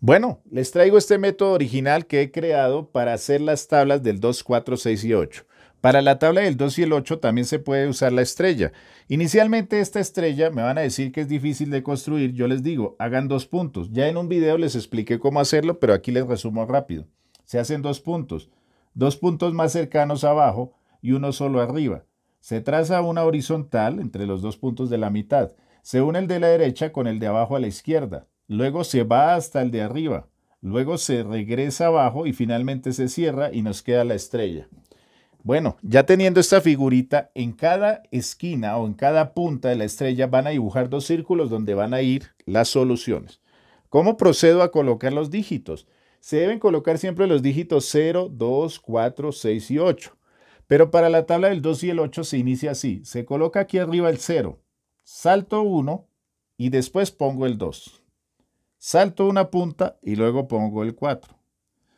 Bueno, les traigo este método original que he creado para hacer las tablas del 2, 4, 6 y 8. Para la tabla del 2 y el 8 también se puede usar la estrella. Inicialmente esta estrella me van a decir que es difícil de construir, yo les digo, hagan dos puntos. Ya en un video les expliqué cómo hacerlo, pero aquí les resumo rápido. Se hacen dos puntos, dos puntos más cercanos abajo y uno solo arriba. Se traza una horizontal entre los dos puntos de la mitad. Se une el de la derecha con el de abajo a la izquierda. Luego se va hasta el de arriba. Luego se regresa abajo y finalmente se cierra y nos queda la estrella. Bueno, ya teniendo esta figurita, en cada esquina o en cada punta de la estrella van a dibujar dos círculos donde van a ir las soluciones. ¿Cómo procedo a colocar los dígitos? Se deben colocar siempre los dígitos 0, 2, 4, 6 y 8. Pero para la tabla del 2 y el 8 se inicia así. Se coloca aquí arriba el 0, salto 1 y después pongo el 2. Salto una punta y luego pongo el 4.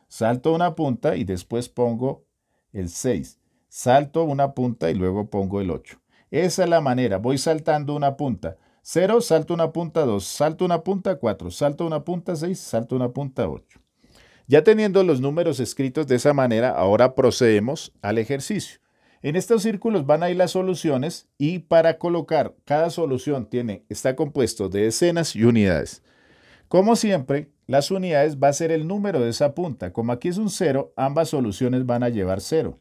Salto una punta y después pongo el 6. Salto una punta y luego pongo el 8. Esa es la manera. Voy saltando una punta. 0, salto una punta 2, salto una punta 4, salto una punta 6, salto una punta 8. Ya teniendo los números escritos de esa manera, ahora procedemos al ejercicio. En estos círculos van a ir las soluciones y para colocar cada solución tiene, está compuesto de decenas y unidades. Como siempre, las unidades va a ser el número de esa punta. Como aquí es un 0, ambas soluciones van a llevar 0.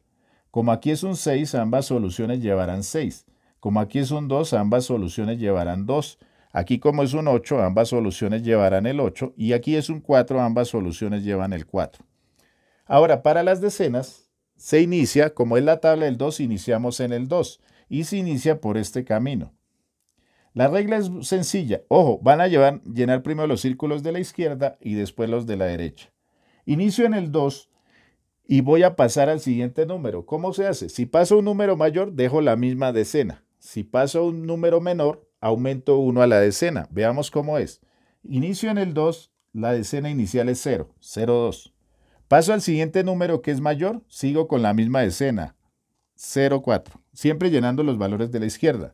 Como aquí es un 6, ambas soluciones llevarán 6. Como aquí es un 2, ambas soluciones llevarán 2. Aquí como es un 8, ambas soluciones llevarán el 8. Y aquí es un 4, ambas soluciones llevan el 4. Ahora, para las decenas, se inicia, como es la tabla del 2, iniciamos en el 2. Y se inicia por este camino. La regla es sencilla. Ojo, van a llevar, llenar primero los círculos de la izquierda y después los de la derecha. Inicio en el 2 y voy a pasar al siguiente número. ¿Cómo se hace? Si paso un número mayor, dejo la misma decena. Si paso un número menor, aumento 1 a la decena. Veamos cómo es. Inicio en el 2, la decena inicial es 0, 0, 2. Paso al siguiente número que es mayor, sigo con la misma decena, 0, 4. Siempre llenando los valores de la izquierda.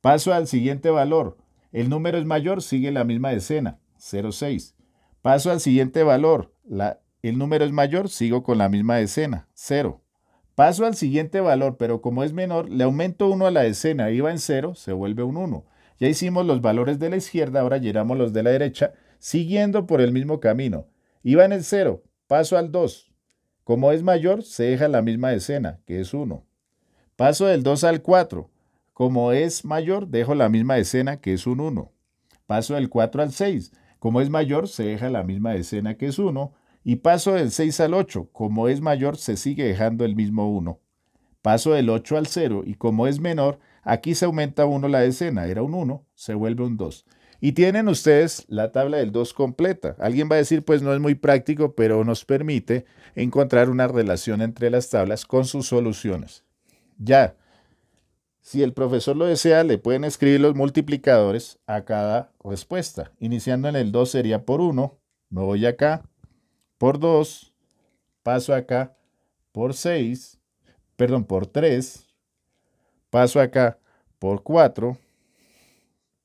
Paso al siguiente valor. El número es mayor, sigue la misma decena, 0,6. Paso al siguiente valor. el número es mayor, sigo con la misma decena, 0. Paso al siguiente valor, pero como es menor, le aumento 1 a la decena, iba en 0, se vuelve un 1. Ya hicimos los valores de la izquierda, ahora llenamos los de la derecha, siguiendo por el mismo camino. Iba en el 0, paso al 2. Como es mayor, se deja la misma decena, que es 1. Paso del 2 al 4. Como es mayor, dejo la misma decena que es un 1. Paso del 4 al 6. Como es mayor, se deja la misma decena que es 1. Y paso del 6 al 8. Como es mayor, se sigue dejando el mismo 1. Paso del 8 al 0. Y como es menor, aquí se aumenta 1 la decena. Era un 1, se vuelve un 2. Y tienen ustedes la tabla del 2 completa. Alguien va a decir, pues no es muy práctico, pero nos permite encontrar una relación entre las tablas con sus soluciones. Ya. Si el profesor lo desea, le pueden escribir los multiplicadores a cada respuesta. Iniciando en el 2 sería por 1, me voy acá, por 2, paso acá, por 6, perdón, por 3, paso acá, por 4,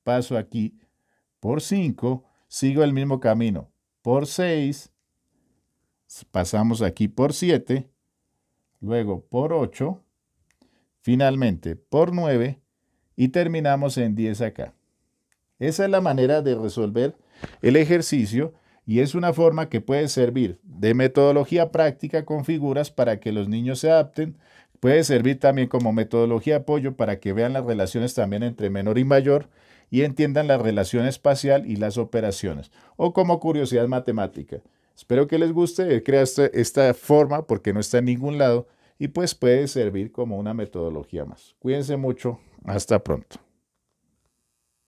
paso aquí, por 5, sigo el mismo camino, por 6, pasamos aquí por 7, luego por 8, finalmente por 9 y terminamos en 10 acá. Esa es la manera de resolver el ejercicio y es una forma que puede servir de metodología práctica con figuras para que los niños se adapten. Puede servir también como metodología de apoyo para que vean las relaciones también entre menor y mayor y entiendan la relación espacial y las operaciones, o como curiosidad matemática. Espero que les guste, crear este, esta forma porque no está en ningún lado y pues puede servir como una metodología más. Cuídense mucho, hasta pronto.